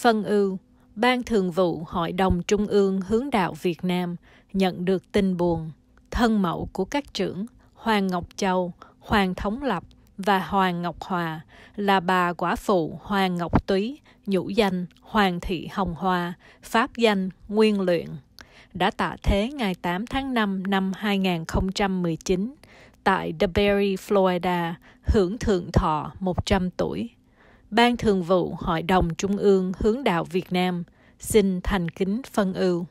Phân ưu, Ban Thường vụ Hội đồng Trung ương Hướng đạo Việt Nam nhận được tin buồn, thân mẫu của các trưởng Hoàng Ngọc Châu, Hoàng Thống Lập và Hoàng Ngọc Hòa là bà quả phụ Hoàng Ngọc Túy, nhũ danh Hoàng Thị Hồng Hoa, pháp danh Nguyên Luyện, đã tạ thế ngày 8 tháng 5 năm 2019 tại DeBerry, Florida, hưởng thượng thọ 100 tuổi. Ban Thường vụ Hội đồng Trung ương Hướng đạo Việt Nam xin thành kính phân ưu.